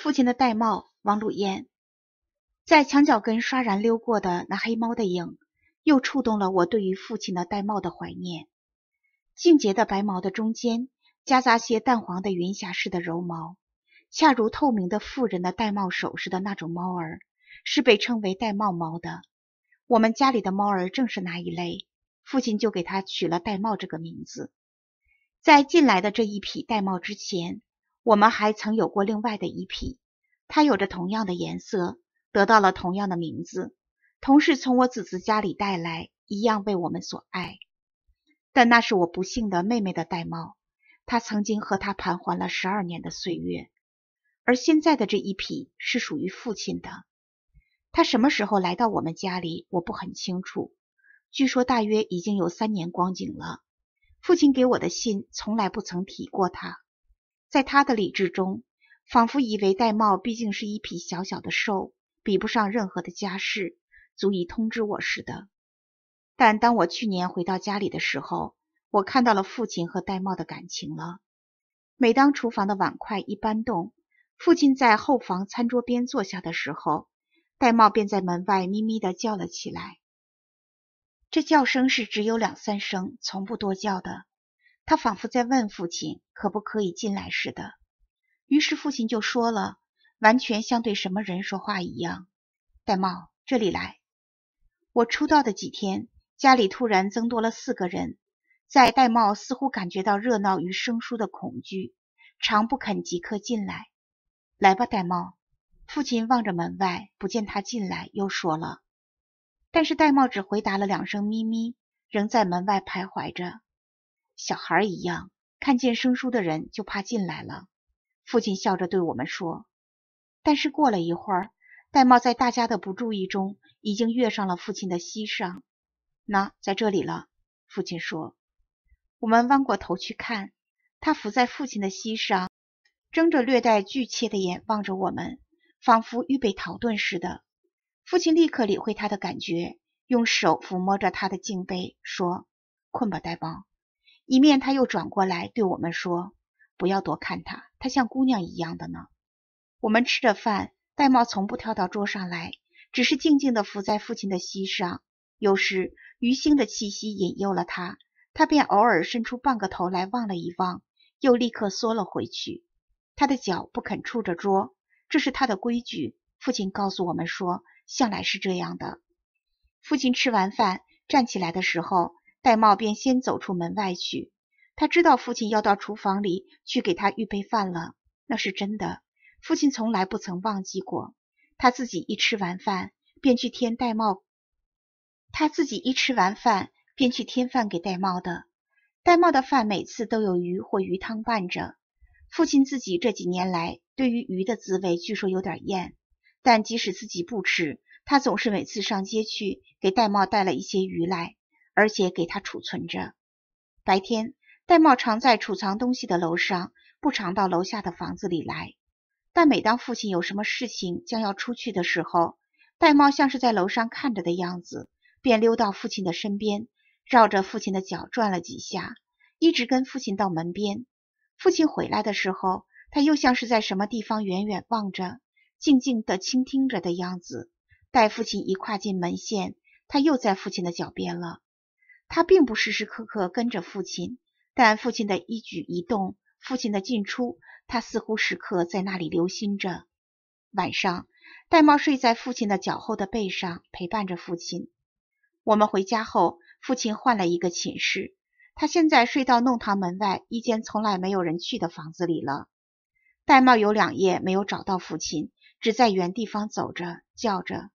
父亲的玳瑁王鲁烟，在墙角根刷然溜过的那黑猫的影，又触动了我对于父亲的玳瑁的怀念。净洁的白毛的中间，夹杂些淡黄的云霞似的柔毛，恰如透明的妇人的玳瑁首饰的那种猫儿，是被称为玳瑁猫的。我们家里的猫儿正是那一类，父亲就给它取了玳瑁这个名字。在进来的这一匹玳瑁之前。我们还曾有过另外的一匹，它有着同样的颜色，得到了同样的名字，同时从我子子家里带来，一样为我们所爱。但那是我不幸的妹妹的玳瑁，她曾经和他盘桓了十二年的岁月。而现在的这一匹是属于父亲的。他什么时候来到我们家里，我不很清楚。据说大约已经有三年光景了。父亲给我的信从来不曾提过他。在他的理智中，仿佛以为戴瑁毕竟是一匹小小的兽，比不上任何的家事，足以通知我似的。但当我去年回到家里的时候，我看到了父亲和戴瑁的感情了。每当厨房的碗筷一搬动，父亲在后房餐桌边坐下的时候，戴瑁便在门外咪咪地叫了起来。这叫声是只有两三声，从不多叫的。他仿佛在问父亲可不可以进来似的，于是父亲就说了，完全像对什么人说话一样。戴帽，这里来。我出道的几天，家里突然增多了四个人，在戴帽似乎感觉到热闹与生疏的恐惧，常不肯即刻进来。来吧，戴帽。父亲望着门外，不见他进来，又说了。但是戴帽只回答了两声咪咪，仍在门外徘徊着。小孩一样，看见生疏的人就怕进来了。父亲笑着对我们说：“但是过了一会儿，戴帽在大家的不注意中，已经跃上了父亲的膝上。那在这里了。”父亲说。我们弯过头去看，他伏在父亲的膝上，睁着略带惧怯的眼望着我们，仿佛预备逃遁似的。父亲立刻理会他的感觉，用手抚摸着他的颈背，说：“困吧，戴帽。”一面他又转过来对我们说：“不要多看他，他像姑娘一样的呢。”我们吃着饭，戴帽从不跳到桌上来，只是静静地伏在父亲的膝上。有时鱼腥的气息引诱了他，他便偶尔伸出半个头来望了一望，又立刻缩了回去。他的脚不肯触着桌，这是他的规矩。父亲告诉我们说，向来是这样的。父亲吃完饭站起来的时候。戴瑁便先走出门外去，他知道父亲要到厨房里去给他预备饭了。那是真的，父亲从来不曾忘记过。他自己一吃完饭，便去添戴瑁。他自己一吃完饭，便去添饭给戴瑁的。戴瑁的饭每次都有鱼或鱼汤伴着。父亲自己这几年来对于鱼的滋味据说有点厌，但即使自己不吃，他总是每次上街去给戴瑁带了一些鱼来。而且给他储存着。白天，戴瑁常在储藏东西的楼上，不常到楼下的房子里来。但每当父亲有什么事情将要出去的时候，戴瑁像是在楼上看着的样子，便溜到父亲的身边，绕着父亲的脚转了几下，一直跟父亲到门边。父亲回来的时候，他又像是在什么地方远远望着、静静的倾听着的样子。待父亲一跨进门线，他又在父亲的脚边了。他并不时时刻刻跟着父亲，但父亲的一举一动、父亲的进出，他似乎时刻在那里留心着。晚上，戴帽睡在父亲的脚后的背上，陪伴着父亲。我们回家后，父亲换了一个寝室，他现在睡到弄堂门外一间从来没有人去的房子里了。戴帽有两夜没有找到父亲，只在原地方走着叫着。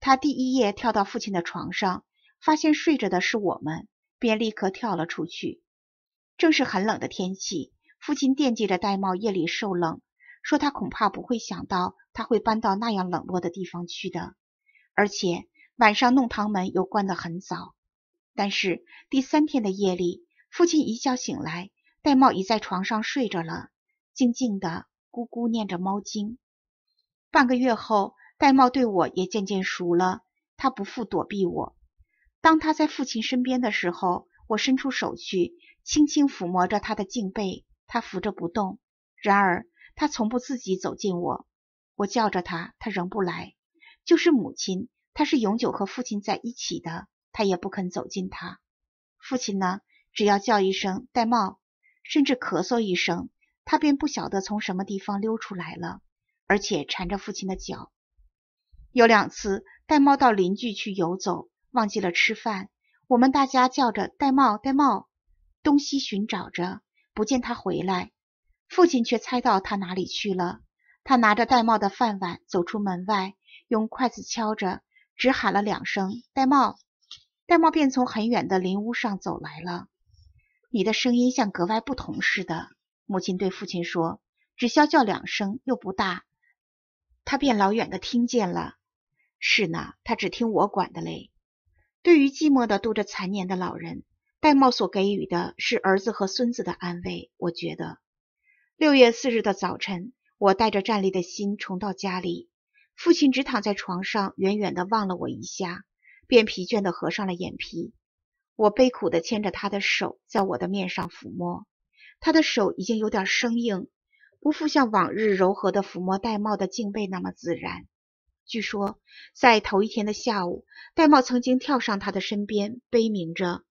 他第一夜跳到父亲的床上。发现睡着的是我们，便立刻跳了出去。正是很冷的天气，父亲惦记着玳瑁夜里受冷，说他恐怕不会想到他会搬到那样冷落的地方去的。而且晚上弄堂门又关得很早。但是第三天的夜里，父亲一觉醒来，玳瑁已在床上睡着了，静静的咕咕念着猫经。半个月后，玳瑁对我也渐渐熟了，它不复躲避我。当他在父亲身边的时候，我伸出手去，轻轻抚摸着他的颈背，他扶着不动。然而他从不自己走近我，我叫着他，他仍不来。就是母亲，他是永久和父亲在一起的，他也不肯走近他。父亲呢，只要叫一声戴帽，甚至咳嗽一声，他便不晓得从什么地方溜出来了，而且缠着父亲的脚。有两次戴帽到邻居去游走。忘记了吃饭，我们大家叫着戴帽戴帽，东西寻找着，不见他回来。父亲却猜到他哪里去了，他拿着戴帽的饭碗走出门外，用筷子敲着，只喊了两声戴帽，戴帽便从很远的林屋上走来了。你的声音像格外不同似的，母亲对父亲说，只消叫两声又不大，他便老远的听见了。是呢，他只听我管的嘞。对于寂寞的度着残年的老人，戴瑁所给予的是儿子和孙子的安慰。我觉得，六月四日的早晨，我带着战栗的心重到家里，父亲只躺在床上，远远地望了我一下，便疲倦地合上了眼皮。我悲苦地牵着他的手，在我的面上抚摸，他的手已经有点生硬，不复像往日柔和的抚摸戴瑁的颈背那么自然。据说，在头一天的下午，戴帽曾经跳上他的身边，悲鸣着。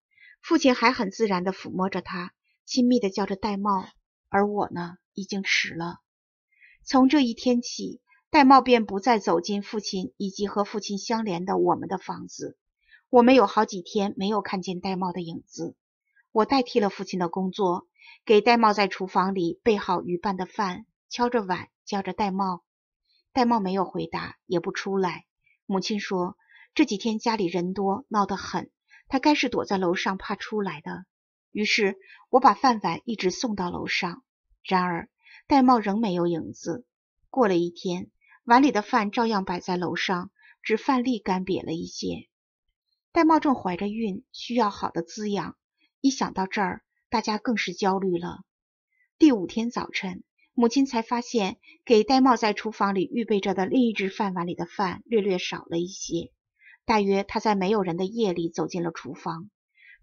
父亲还很自然地抚摸着他，亲密地叫着戴帽。而我呢，已经迟了。从这一天起，戴帽便不再走进父亲以及和父亲相连的我们的房子。我们有好几天没有看见戴帽的影子。我代替了父亲的工作，给戴帽在厨房里备好鱼拌的饭，敲着碗叫着戴帽。戴瑁没有回答，也不出来。母亲说：“这几天家里人多，闹得很，他该是躲在楼上，怕出来的。”于是我把饭碗一直送到楼上。然而戴瑁仍没有影子。过了一天，碗里的饭照样摆在楼上，只饭粒干瘪了一些。戴瑁正怀着孕，需要好的滋养。一想到这儿，大家更是焦虑了。第五天早晨。母亲才发现，给戴帽在厨房里预备着的另一只饭碗里的饭略略少了一些。大约他在没有人的夜里走进了厨房，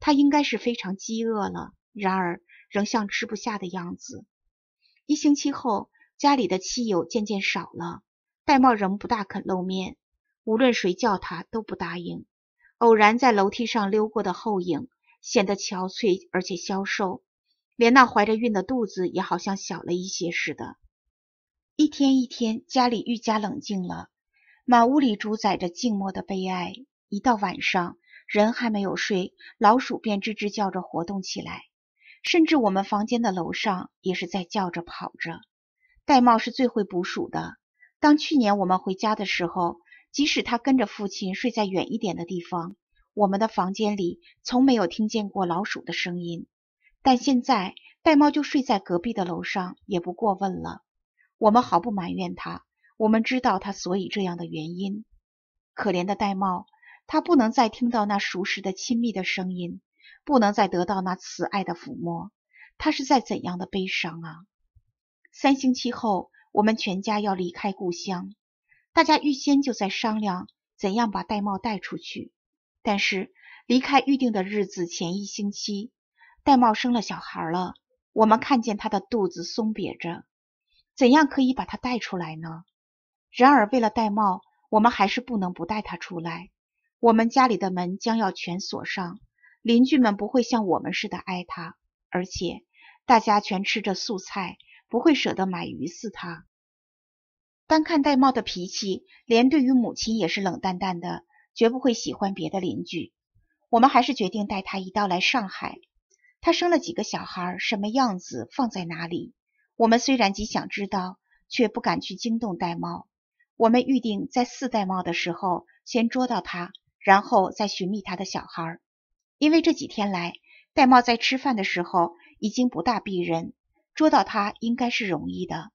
他应该是非常饥饿了，然而仍像吃不下的样子。一星期后，家里的汽油渐渐少了，戴帽仍不大肯露面，无论谁叫他都不答应。偶然在楼梯上溜过的后影，显得憔悴而且消瘦。连那怀着孕的肚子也好像小了一些似的。一天一天，家里愈加冷静了，满屋里主宰着静默的悲哀。一到晚上，人还没有睡，老鼠便吱吱叫着活动起来，甚至我们房间的楼上也是在叫着跑着。戴帽是最会捕鼠的。当去年我们回家的时候，即使他跟着父亲睡在远一点的地方，我们的房间里从没有听见过老鼠的声音。但现在戴瑁就睡在隔壁的楼上，也不过问了。我们毫不埋怨他，我们知道他所以这样的原因。可怜的戴瑁，他不能再听到那熟识的亲密的声音，不能再得到那慈爱的抚摸。他是在怎样的悲伤啊！三星期后，我们全家要离开故乡，大家预先就在商量怎样把戴瑁带出去。但是离开预定的日子前一星期。戴瑁生了小孩了，我们看见他的肚子松瘪着，怎样可以把他带出来呢？然而，为了戴瑁，我们还是不能不带他出来。我们家里的门将要全锁上，邻居们不会像我们似的爱他，而且大家全吃着素菜，不会舍得买鱼饲他。单看戴瑁的脾气，连对于母亲也是冷淡淡的，绝不会喜欢别的邻居。我们还是决定带他一道来上海。他生了几个小孩，什么样子放在哪里？我们虽然极想知道，却不敢去惊动戴帽。我们预定在四戴帽的时候，先捉到他，然后再寻觅他的小孩。因为这几天来，戴帽在吃饭的时候已经不大避人，捉到他应该是容易的。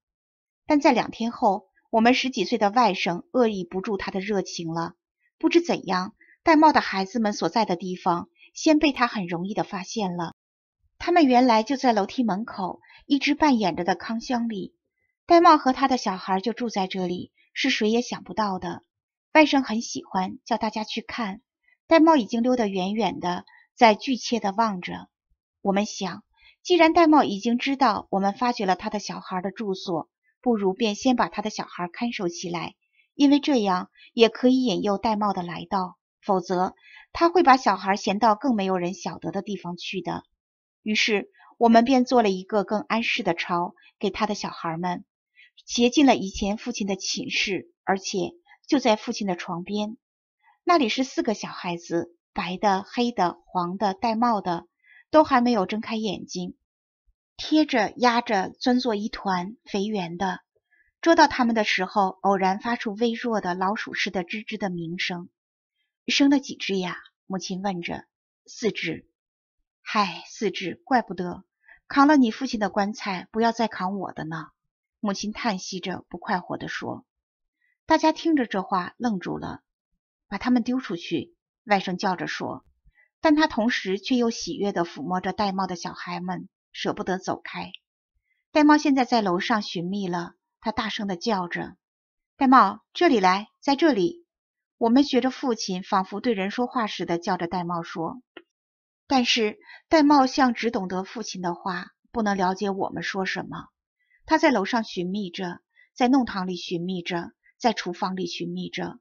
但在两天后，我们十几岁的外甥恶意不住他的热情了。不知怎样，戴帽的孩子们所在的地方，先被他很容易的发现了。他们原来就在楼梯门口，一直扮演着的康箱里，戴帽和他的小孩就住在这里，是谁也想不到的。外甥很喜欢叫大家去看，戴帽已经溜得远远的，在拒切的望着。我们想，既然戴帽已经知道我们发觉了他的小孩的住所，不如便先把他的小孩看守起来，因为这样也可以引诱戴帽的来到，否则他会把小孩衔到更没有人晓得的地方去的。于是我们便做了一个更安适的巢给他的小孩们，携进了以前父亲的寝室，而且就在父亲的床边。那里是四个小孩子，白的、黑的、黄的、戴帽的，都还没有睁开眼睛，贴着压着，钻作一团肥圆的。捉到他们的时候，偶然发出微弱的老鼠似的吱吱的鸣声。生了几只呀？母亲问着。四只。嗨，四志，怪不得扛了你父亲的棺材，不要再扛我的呢。母亲叹息着，不快活地说。大家听着这话，愣住了。把他们丢出去！外甥叫着说，但他同时却又喜悦地抚摸着戴帽的小孩们，舍不得走开。戴帽现在在楼上寻觅了，他大声地叫着：“戴帽，这里来，在这里！”我们学着父亲仿佛对人说话似的叫着戴帽说。但是戴瑁像只懂得父亲的话，不能了解我们说什么。他在楼上寻觅着，在弄堂里寻觅着，在厨房里寻觅着，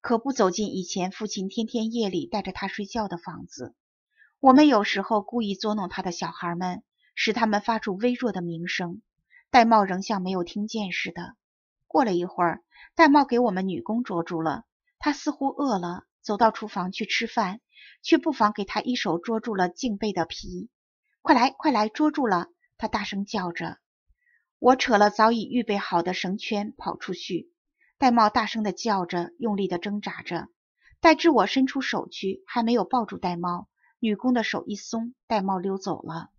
可不走进以前父亲天天夜里带着他睡觉的房子。我们有时候故意捉弄他的小孩们，使他们发出微弱的鸣声。戴瑁仍像没有听见似的。过了一会儿，戴帽给我们女工捉住了。他似乎饿了，走到厨房去吃饭。却不妨给他一手捉住了颈背的皮，快来，快来，捉住了！他大声叫着。我扯了早已预备好的绳圈，跑出去。戴帽大声的叫着，用力的挣扎着。待至我伸出手去，还没有抱住戴帽，女工的手一松，戴帽溜走了。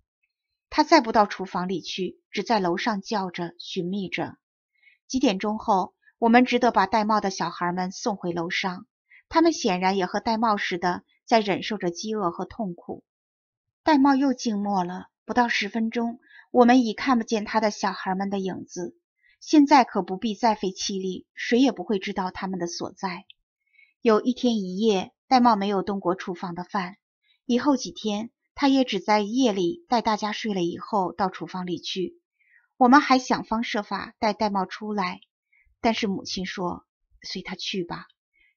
他再不到厨房里去，只在楼上叫着，寻觅着。几点钟后，我们只得把戴帽的小孩们送回楼上。他们显然也和戴帽似的。在忍受着饥饿和痛苦，戴帽又静默了。不到十分钟，我们已看不见他的小孩们的影子。现在可不必再费气力，谁也不会知道他们的所在。有一天一夜，戴帽没有动过厨房的饭。以后几天，他也只在夜里带大家睡了以后到厨房里去。我们还想方设法带戴帽出来，但是母亲说：“随他去吧，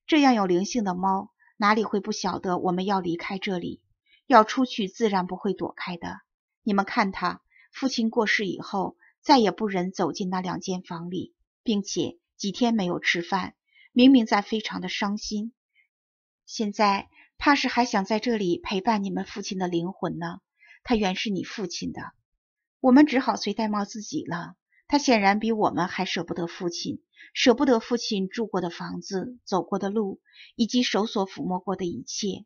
这样有灵性的猫。”哪里会不晓得我们要离开这里？要出去自然不会躲开的。你们看他，父亲过世以后再也不忍走进那两间房里，并且几天没有吃饭，明明在非常的伤心。现在怕是还想在这里陪伴你们父亲的灵魂呢。他原是你父亲的，我们只好随戴帽自己了。他显然比我们还舍不得父亲，舍不得父亲住过的房子、走过的路，以及手所抚摸过的一切。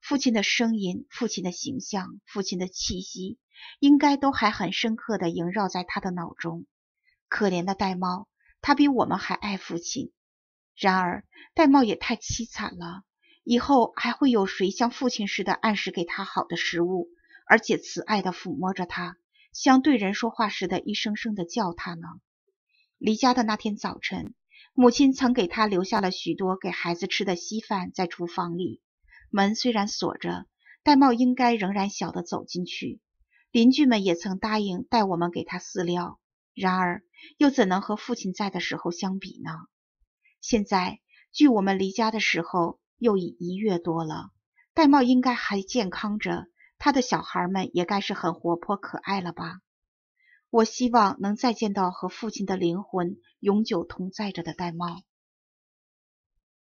父亲的声音、父亲的形象、父亲的气息，应该都还很深刻地萦绕在他的脑中。可怜的戴瑁，他比我们还爱父亲。然而，戴瑁也太凄惨了。以后还会有谁像父亲似的按时给他好的食物，而且慈爱地抚摸着他？像对人说话时的一声声的叫他呢。离家的那天早晨，母亲曾给他留下了许多给孩子吃的稀饭在厨房里。门虽然锁着，戴瑁应该仍然小的走进去。邻居们也曾答应带我们给他饲料，然而又怎能和父亲在的时候相比呢？现在距我们离家的时候又已一月多了，戴瑁应该还健康着。他的小孩们也该是很活泼可爱了吧？我希望能再见到和父亲的灵魂永久同在着的戴帽。